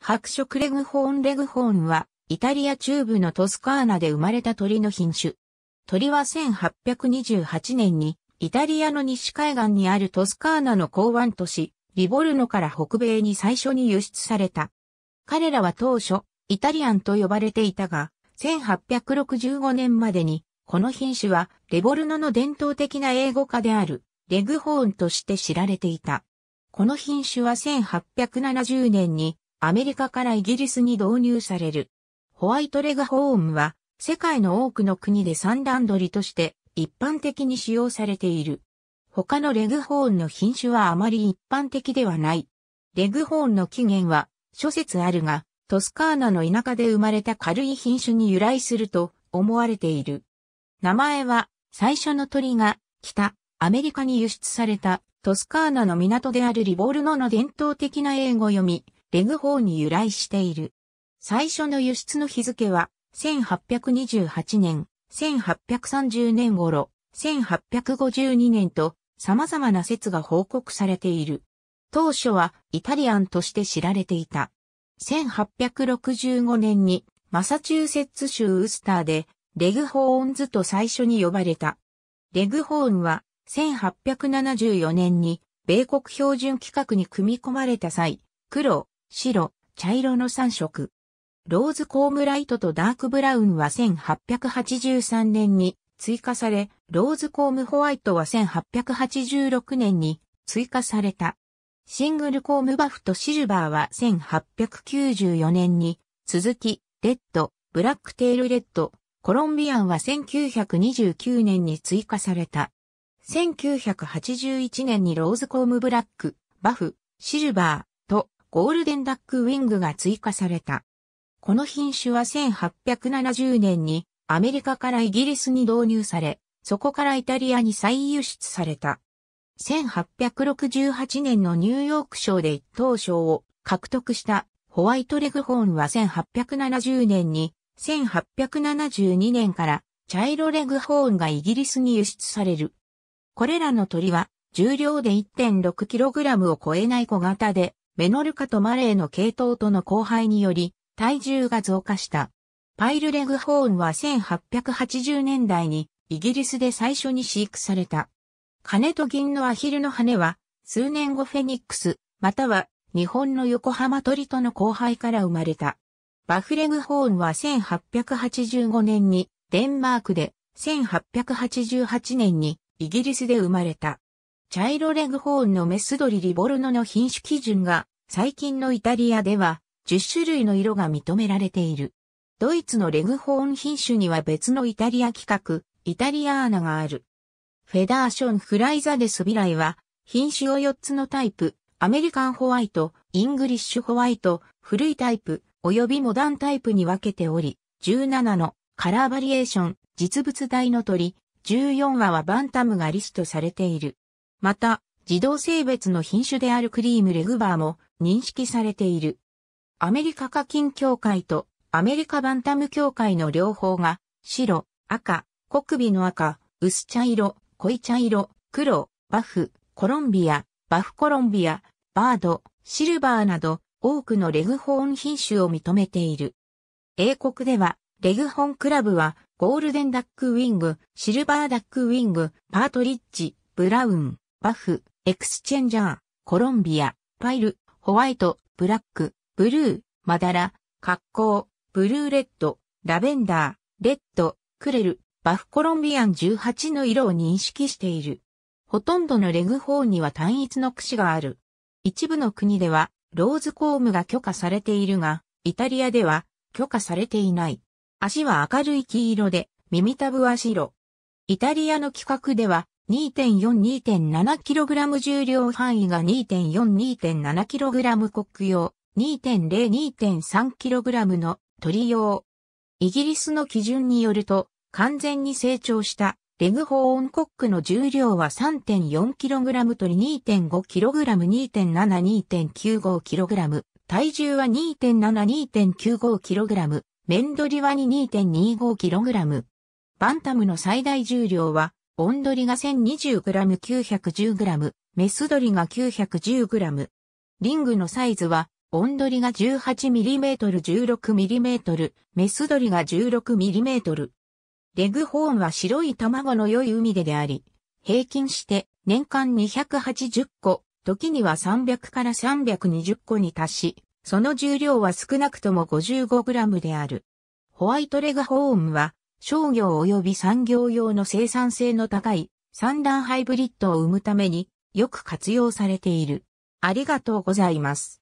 白色レグホーンレグホーンは、イタリア中部のトスカーナで生まれた鳥の品種。鳥は1828年に、イタリアの西海岸にあるトスカーナの港湾都市、リボルノから北米に最初に輸出された。彼らは当初、イタリアンと呼ばれていたが、1865年までに、この品種は、レボルノの伝統的な英語化である、レグホーンとして知られていた。この品種は1870年にアメリカからイギリスに導入される。ホワイトレグホーンは、世界の多くの国で産卵鳥として一般的に使用されている。他のレグホーンの品種はあまり一般的ではない。レグホーンの起源は諸説あるが、トスカーナの田舎で生まれた軽い品種に由来すると思われている。名前は最初の鳥が北アメリカに輸出されたトスカーナの港であるリボルノの伝統的な英語読み、レグホンに由来している。最初の輸出の日付は、1828年、1830年頃、1852年と、様々な説が報告されている。当初はイタリアンとして知られていた。1865年にマサチューセッツ州ウスターでレグホーンズと最初に呼ばれた。レグホーンは1874年に米国標準規格に組み込まれた際、黒、白、茶色の3色。ローズコームライトとダークブラウンは1883年に追加され、ローズコームホワイトは1886年に追加された。シングルコームバフとシルバーは1894年に続き、レッド、ブラックテールレッド、コロンビアンは1929年に追加された。1981年にローズコームブラック、バフ、シルバー、ゴールデンダックウィングが追加された。この品種は1870年にアメリカからイギリスに導入され、そこからイタリアに再輸出された。1868年のニューヨーク賞で一等賞を獲得したホワイトレグホーンは1870年に1872年から茶色レグホーンがイギリスに輸出される。これらの鳥は重量で 1.6kg を超えない小型でメノルカとマレーの系統との交配により、体重が増加した。パイルレグホーンは1880年代にイギリスで最初に飼育された。金と銀のアヒルの羽は数年後フェニックス、または日本の横浜鳥との交配から生まれた。バフレグホーンは1885年にデンマークで1888年にイギリスで生まれた。茶色レグホーンのメス鳥リボルノの品種基準が、最近のイタリアでは、10種類の色が認められている。ドイツのレグホーン品種には別のイタリア規格、イタリアーナがある。フェダーション・フライザデス・ビライは、品種を4つのタイプ、アメリカンホワイト、イングリッシュホワイト、古いタイプ、及びモダンタイプに分けており、17のカラーバリエーション、実物大の鳥、14話はバンタムがリストされている。また、自動性別の品種であるクリームレグバーも認識されている。アメリカ課金協会とアメリカバンタム協会の両方が白、赤、黒首の赤、薄茶色、濃い茶色、黒、バフ、コロンビア、バフコロンビア、バード、シルバーなど多くのレグホーン品種を認めている。英国ではレグホーンクラブはゴールデンダックウィング、シルバーダックウィング、パートリッジ、ブラウン、バフ、エクスチェンジャー、コロンビア、パイル、ホワイト、ブラック、ブルー、マダラ、格好、ブルーレッド、ラベンダー、レッド、クレル、バフコロンビアン18の色を認識している。ほとんどのレグホーンには単一の櫛がある。一部の国では、ローズコームが許可されているが、イタリアでは許可されていない。足は明るい黄色で、耳たぶは白。イタリアの規格では、2.4-2.7kg 重量範囲が 2.4-2.7kg 国用、2.0-2.3kg の鳥用。イギリスの基準によると、完全に成長したレグホーンコックの重量は 3.4kg 鳥 2.5kg、2.7-2.95kg、体重は 2.7-2.95kg、面取りリは 2.25kg。バンタムの最大重量はオンリが 1020g910g、メスドリが 910g。リングのサイズは、オンリが 18mm16mm、メスドリが 16mm。レグホーンは白い卵の良い海でであり、平均して年間280個、時には300から320個に達し、その重量は少なくとも 55g である。ホワイトレグホーンは商業及び産業用の生産性の高い三段ハイブリッドを生むためによく活用されている。ありがとうございます。